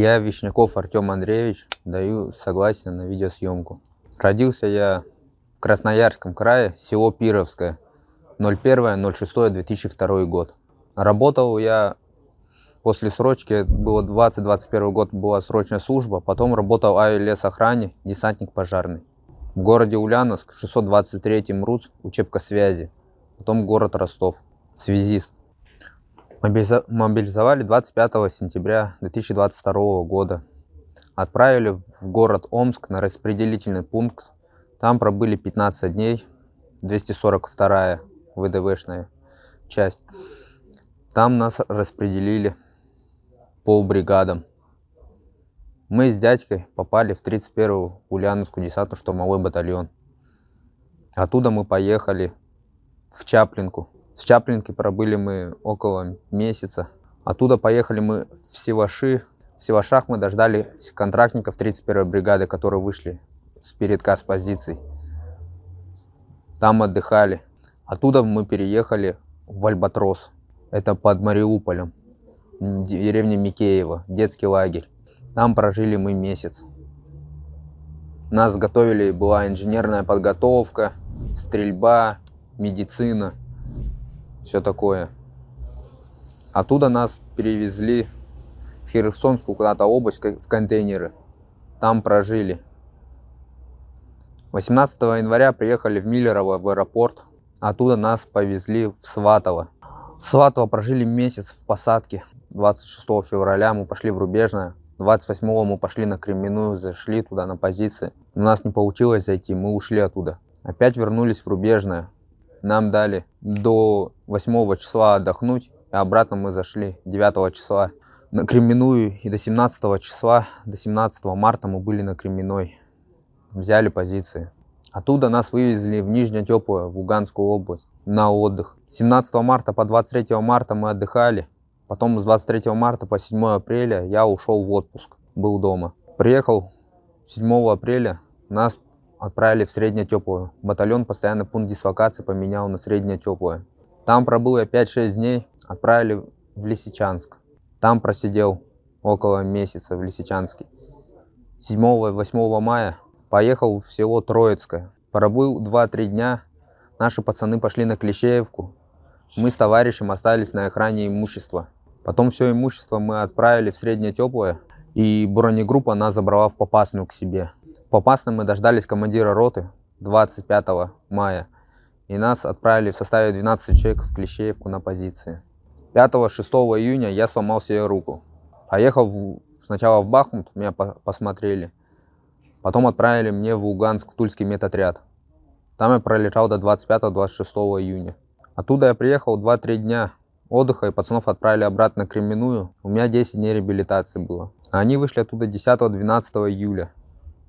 Я, Вишняков Артем Андреевич, даю согласие на видеосъемку. Родился я в Красноярском крае, село Пировское, 01.06.2002 год. Работал я после срочки, было 20-21 год, была срочная служба, потом работал в авиалесохране, десантник пожарный. В городе Ульяновск, 623 МРУЦ, учебка связи, потом город Ростов, связист мобилизовали 25 сентября 2022 года. Отправили в город Омск на распределительный пункт. Там пробыли 15 дней, 242-я ВДВшная часть. Там нас распределили по бригадам. Мы с дядькой попали в 31-ю Ульяновскую десантно-штурмовой батальон. Оттуда мы поехали в Чаплинку, с Чаплинки пробыли мы около месяца. Оттуда поехали мы в Севаши. В Севашах мы дождали контрактников 31-й бригады, которые вышли с передка с позиций. Там отдыхали. Оттуда мы переехали в Альбатрос. Это под Мариуполем, деревня Микеева, детский лагерь. Там прожили мы месяц. Нас готовили, была инженерная подготовка, стрельба, медицина все такое. Оттуда нас перевезли в Херсонскую куда-то область в контейнеры. Там прожили. 18 января приехали в Миллерово в аэропорт. Оттуда нас повезли в Сватово. В Сватово прожили месяц в посадке. 26 февраля мы пошли в Рубежное. 28 мы пошли на Кременную, зашли туда на позиции. У нас не получилось зайти, мы ушли оттуда. Опять вернулись в Рубежное. Нам дали до 8 числа отдохнуть, и обратно мы зашли 9 числа на Кременную. И до 17 числа, до 17 марта мы были на Кременной. Взяли позиции. Оттуда нас вывезли в Нижнее Теплое, в Уганскую область, на отдых. 17 марта по 23 марта мы отдыхали. Потом с 23 марта по 7 апреля я ушел в отпуск, был дома. Приехал 7 апреля, нас отправили в среднее теплое. Батальон постоянно пункт дислокации поменял на среднее теплое. Там пробыл я 5-6 дней, отправили в Лисичанск. Там просидел около месяца в Лисичанске. 7-8 мая поехал в село Троицкое. Пробыл 2-3 дня, наши пацаны пошли на Клещеевку. Мы с товарищем остались на охране имущества. Потом все имущество мы отправили в среднее теплое, и бронегруппа нас забрала в Попасную к себе. В Попасном мы дождались командира роты 25 мая, и нас отправили в составе 12 человек в Клещеевку на позиции. 5-6 июня я сломал себе руку. Поехал в, сначала в Бахмут, меня по посмотрели. Потом отправили мне в Луганск, в Тульский медотряд. Там я пролежал до 25-26 июня. Оттуда я приехал 2-3 дня отдыха, и пацанов отправили обратно к Кременную. У меня 10 дней реабилитации было. А они вышли оттуда 10-12 июля.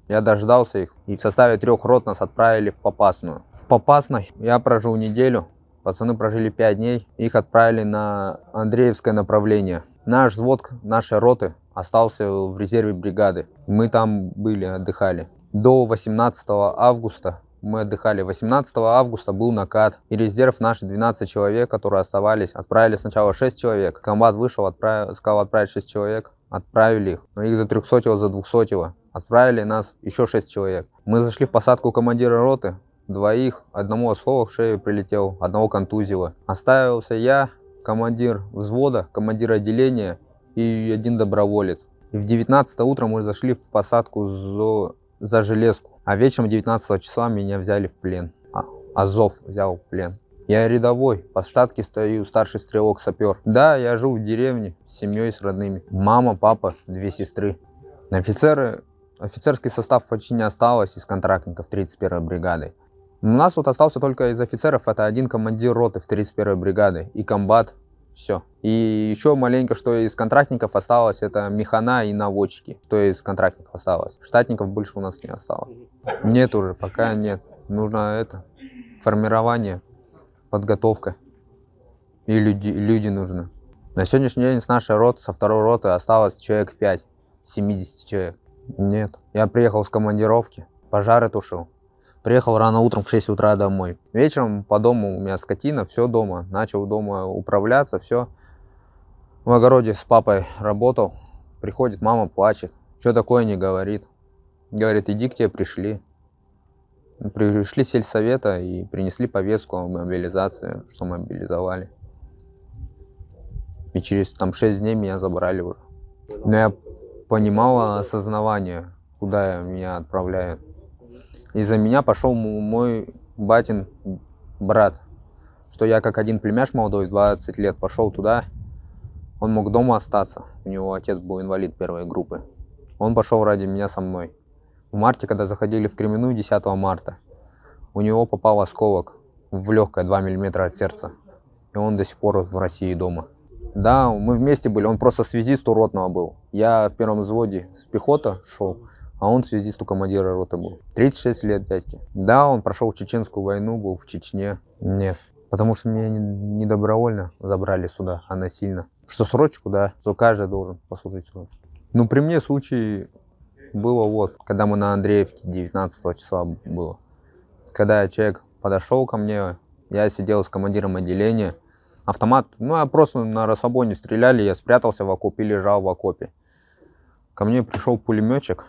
Я дождался их, и в составе трех рот нас отправили в Попасную. В Попасной я прожил неделю, пацаны прожили пять дней, их отправили на Андреевское направление. Наш взвод наши роты остался в резерве бригады. Мы там были, отдыхали. До 18 августа мы отдыхали. 18 августа был накат, и резерв наши 12 человек, которые оставались, отправили сначала 6 человек. Комбат вышел, отправил, сказал отправить 6 человек, отправили их. Но их за 300 за 200 Отправили нас еще шесть человек. Мы зашли в посадку командира роты, двоих, одному ослова в шею прилетел, одного контузило. Оставился я, командир взвода, командир отделения и один доброволец. И в 19 утра мы зашли в посадку за, за железку, а вечером 19 числа меня взяли в плен. А, Азов взял в плен. Я рядовой, по штатке стою старший стрелок-сапер. Да, я живу в деревне с семьей, с родными. Мама, папа, две сестры. Офицеры Офицерский состав почти не осталось из контрактников 31-й бригады. У нас вот остался только из офицеров, это один командир роты в 31-й бригады и комбат, все. И еще маленько, что из контрактников осталось, это механа и наводчики, то из контрактников осталось. Штатников больше у нас не осталось. Нет уже, пока нет. Нужно это, формирование, подготовка. И люди, люди нужны. На сегодняшний день с нашей роты, со второй роты осталось человек 5, 70 человек. Нет, я приехал с командировки, пожары тушил. Приехал рано утром в 6 утра домой. Вечером по дому у меня скотина, все дома. Начал дома управляться, все. В огороде с папой работал. Приходит, мама плачет. Что такое не говорит. Говорит, иди к тебе пришли. Пришли сельсовета и принесли повестку о мобилизации, что мобилизовали. И через там 6 дней меня забрали уже. Но я понимала осознавание, куда меня отправляют. И за меня пошел мой батин брат, что я как один племяш молодой, 20 лет, пошел туда. Он мог дома остаться, у него отец был инвалид первой группы. Он пошел ради меня со мной. В марте, когда заходили в Кременную 10 марта, у него попал осколок в легкое 2 мм от сердца. И он до сих пор в России дома. Да, мы вместе были. Он просто связист у ротного был. Я в первом взводе с пехота шел, а он связист у командира роты был. 36 лет дядьки. Да, он прошел чеченскую войну, был в Чечне. Нет, потому что меня не добровольно забрали сюда, а насильно. Что срочку, да, То каждый должен послужить срочку. Ну, при мне случай было вот, когда мы на Андреевке 19 числа было. Когда человек подошел ко мне, я сидел с командиром отделения, автомат. Ну, я а просто на расслабоне стреляли, я спрятался в окопе и лежал в окопе. Ко мне пришел пулеметчик,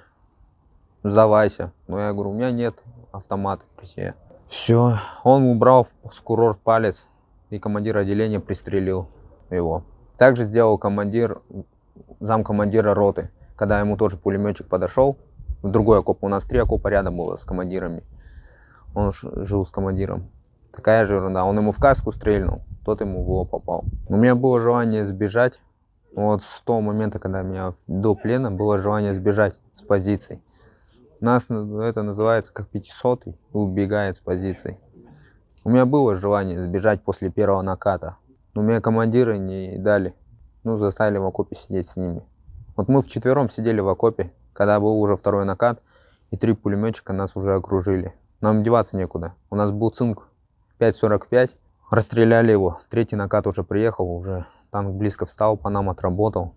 сдавайся. ну я говорю, у меня нет автомата в России. Все, он убрал с курорт палец, и командир отделения пристрелил его. Также сделал командир, замкомандира роты, когда ему тоже пулеметчик подошел, в другой окоп, у нас три окопа рядом было с командирами. Он жил с командиром. Такая же ерунда. Он ему в каску стрельнул, тот ему в лоб попал. У меня было желание сбежать. Вот с того момента, когда меня до плена, было желание сбежать с позиций. Нас это называется как 500 и убегает с позиций. У меня было желание сбежать после первого наката. Но меня командиры не дали. Ну, заставили в окопе сидеть с ними. Вот мы вчетвером сидели в окопе, когда был уже второй накат, и три пулеметчика нас уже окружили. Нам деваться некуда. У нас был цинк 5.45. Расстреляли его. Третий накат уже приехал, уже танк близко встал, по нам отработал.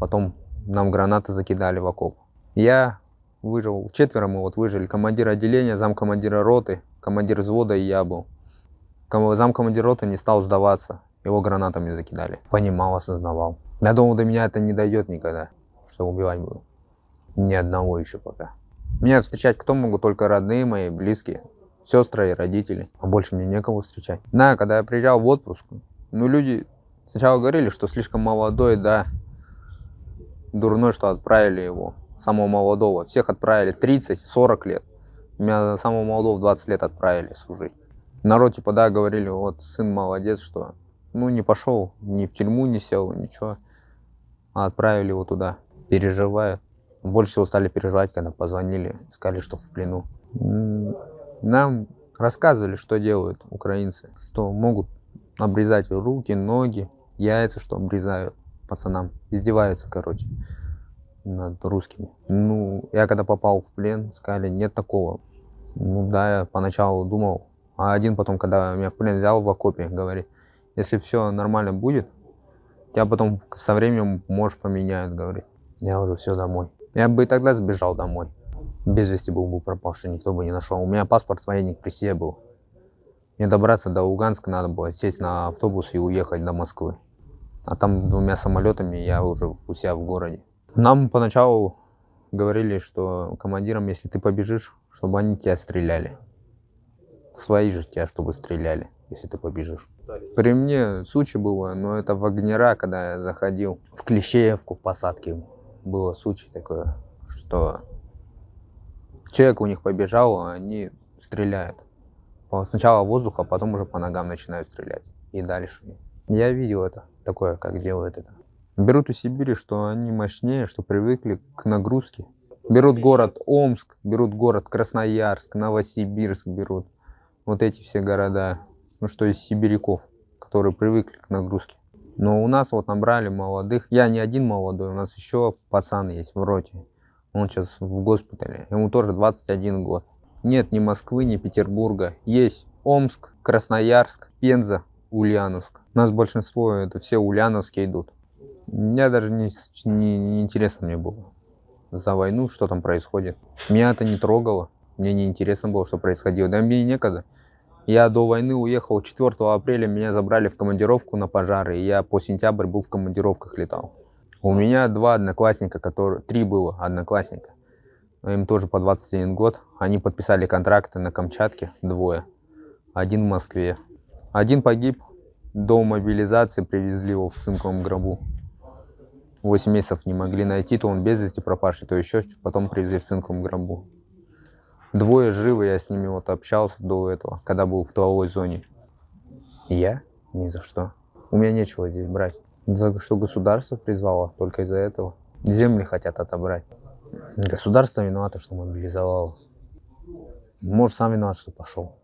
Потом нам гранаты закидали в окоп. Я выжил, четверо мы вот выжили. Командир отделения, замкомандира роты, командир взвода и я был. Замкомандир роты не стал сдаваться. Его гранатами закидали. Понимал, осознавал. Я думал, до меня это не дойдет никогда, что убивать буду. Ни одного еще пока. Меня встречать кто могут? Только родные мои, близкие сестры и родители. А больше мне некого встречать. Да, когда я приезжал в отпуск, ну люди сначала говорили, что слишком молодой, да, дурной, что отправили его, самого молодого. Всех отправили 30-40 лет. Меня самого молодого в 20 лет отправили служить. Народ типа, да, говорили, вот сын молодец, что ну не пошел, ни в тюрьму не сел, ничего. А отправили его туда. Переживаю. Больше всего стали переживать, когда позвонили, сказали, что в плену. Нам рассказывали, что делают украинцы, что могут обрезать руки, ноги, яйца, что обрезают пацанам. Издеваются, короче, над русскими. Ну, я когда попал в плен, сказали, нет такого. Ну да, я поначалу думал. А один потом, когда меня в плен взял в окопе, говорит, если все нормально будет, тебя потом со временем, можешь поменяют, говорит. Я уже все домой. Я бы и тогда сбежал домой без вести был бы пропавший, никто бы не нашел. У меня паспорт военник при себе был. Мне добраться до Луганска надо было сесть на автобус и уехать до Москвы. А там двумя самолетами я уже у себя в городе. Нам поначалу говорили, что командирам, если ты побежишь, чтобы они тебя стреляли. Свои же тебя, чтобы стреляли, если ты побежишь. При мне сучи было, но это в Огнера, когда я заходил в Клещеевку в посадке. Было сучи такое, что человек у них побежал, они стреляют. Сначала воздуха, потом уже по ногам начинают стрелять. И дальше. Я видел это, такое, как делают это. Берут у Сибири, что они мощнее, что привыкли к нагрузке. Берут город Омск, берут город Красноярск, Новосибирск берут. Вот эти все города, ну что из сибиряков, которые привыкли к нагрузке. Но у нас вот набрали молодых. Я не один молодой, у нас еще пацан есть в роте. Он сейчас в госпитале. Ему тоже 21 год. Нет ни Москвы, ни Петербурга. Есть Омск, Красноярск, Пенза, Ульяновск. У нас большинство, это все Ульяновские идут. Меня даже не, не, не интересно мне было за войну, что там происходит. Меня это не трогало. Мне не интересно было, что происходило. Да мне некогда. Я до войны уехал 4 апреля, меня забрали в командировку на пожары, и я по сентябрь был в командировках летал. У меня два одноклассника, которые... Три было одноклассника. Им тоже по 21 год. Они подписали контракты на Камчатке, двое. Один в Москве. Один погиб. До мобилизации привезли его в цинковом гробу. 8 месяцев не могли найти, то он без вести пропавший, то еще потом привезли в цинковом гробу. Двое живы, я с ними вот общался до этого, когда был в тыловой зоне. Я? Ни за что. У меня нечего здесь брать. За что государство призвало только из-за этого. Земли хотят отобрать. Государство виновато, что мобилизовало. Может, сам виноват, что пошел.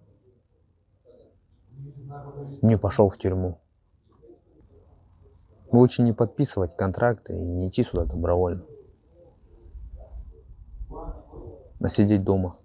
Не пошел в тюрьму. Лучше не подписывать контракты и не идти сюда добровольно. А сидеть дома.